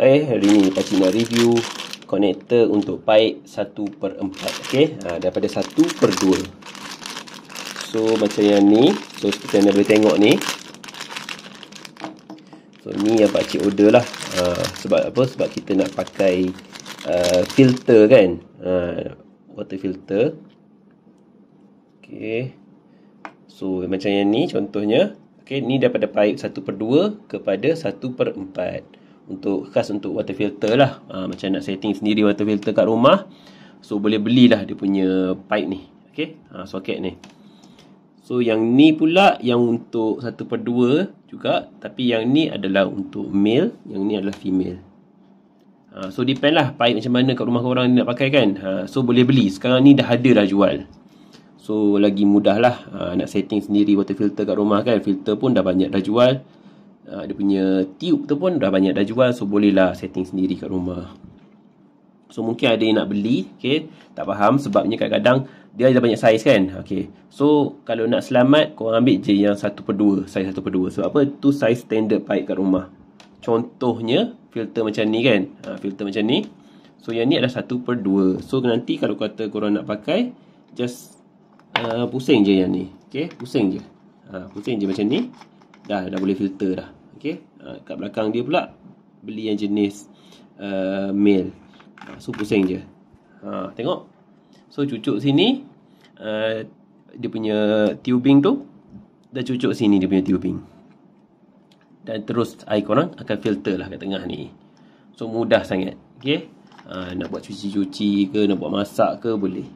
Eh, hari ni Pak Cik review konektor untuk paik 1 per 4. Okay. Ha, daripada 1 per 2. So, macam yang ni. So, seperti anda boleh tengok ni. So, ni yang Pak Cik order lah. Ha, sebab apa? Sebab kita nak pakai uh, filter kan. Ha, water filter. Okay. So, macam yang ni contohnya. Okay, ni daripada paik 1 per 2 kepada 1 per 4 untuk khas untuk water filter lah ha, macam nak setting sendiri water filter kat rumah so boleh belilah dia punya pipe ni ok ha, soket ni so yang ni pula yang untuk satu per dua juga tapi yang ni adalah untuk male yang ni adalah female ha, so depend lah pipe macam mana kat rumah korang nak pakai kan ha, so boleh beli sekarang ni dah ada dah jual so lagi mudah lah ha, nak setting sendiri water filter kat rumah kan filter pun dah banyak dah jual uh, dia punya tube tu pun dah banyak dah jual so bolehlah setting sendiri kat rumah so mungkin ada yang nak beli okay. tak faham sebabnya kadang-kadang dia ada banyak saiz kan okay. so kalau nak selamat kau ambil je yang 1 per 2 saiz 1 per 2 sebab apa tu saiz standard baik kat rumah contohnya filter macam ni kan ha, filter macam ni so yang ni adalah 1 per 2 so nanti kalau kata korang nak pakai just uh, pusing je yang ni okay. pusing je ha, pusing je macam ni dah dah boleh filter dah okay. Ah, kat belakang dia pula beli yang jenis uh, male ah, so pusing je ha, tengok so cucuk sini uh, dia punya tubing tu dah cucuk sini dia punya tubing dan terus air korang akan filter lah kat tengah ni so mudah sangat okay. uh, nak buat cuci-cuci ke nak buat masak ke boleh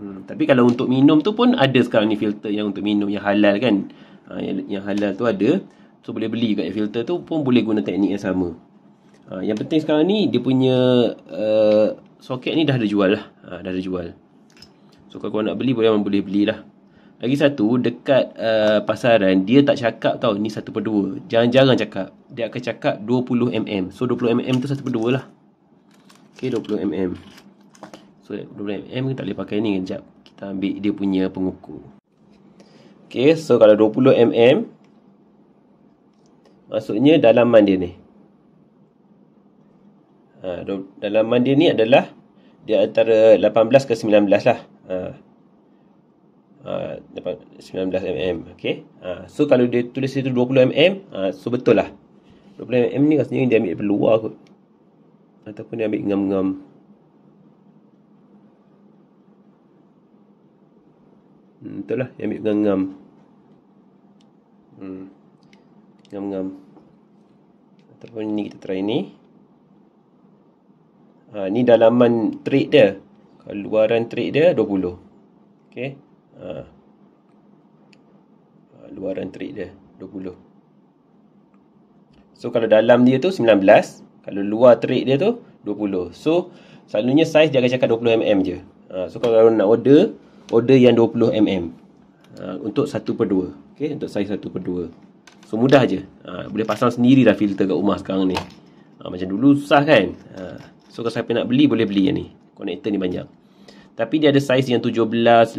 Hmm, tapi kalau untuk minum tu pun ada sekarang ni filter yang untuk minum yang halal kan. Ha, yang, yang halal tu ada. So boleh beli kat filter tu pun boleh guna teknik yang sama ha, Yang penting sekarang ni dia punya uh, soket ni dah ada jual lah ha, Dah ada jual So kalau korang nak beli boleh memang boleh belilah Lagi satu dekat uh, pasaran dia tak cakap tau ni satu per dua. Jangan jangan cakap Dia akan cakap 20mm So 20mm tu satu per dua lah Okay 20mm So 20mm tak boleh pakai ni kan Kita ambil dia punya pengukur Okay so kalau 20mm maksudnya dalam mandi ni ha, dalaman dia ni adalah di antara 18 ke 19 lah ha, ha, 19 mm okay. ha, so kalau dia tulis itu 20 mm ha, so betul lah 20 mm ni rasanya dia ambil peluar kot ataupun dia ambil ngam-ngam Hmm, lah, dia ambil ngam Hmm ngam-ngam ataupun ni kita try ni ha, ni dalaman trade dia keluaran trade dia 20 ok ha. ha. luaran trade dia 20 so kalau dalam dia tu 19 kalau luar trade dia tu 20 so selalunya size dia akan cakap 20mm je ha, so kalau nak order order yang 20mm ha, untuk 1 per 2 ok untuk size 1 per 2 So mudah je ha, Boleh pasang sendiri lah filter kat rumah sekarang ni ha, Macam dulu susah kan ha, So kalau siapa nak beli boleh beli yang ni Connector ni banyak Tapi dia ada saiz yang 17 lah 12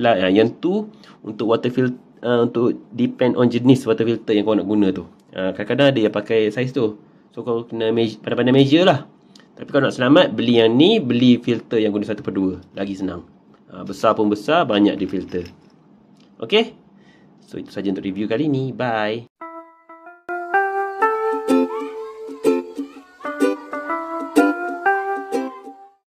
lah ha, Yang tu untuk water filter uh, Untuk depend on jenis water filter yang kau nak guna tu ha, Kadang-kadang ada yang pakai saiz tu So kau kena pandai-pandai measure lah Tapi kalau nak selamat beli yang ni Beli filter yang guna satu per dua Lagi senang ha, Besar pun besar banyak di filter Okay So itu sahaja untuk review kali ini. Bye.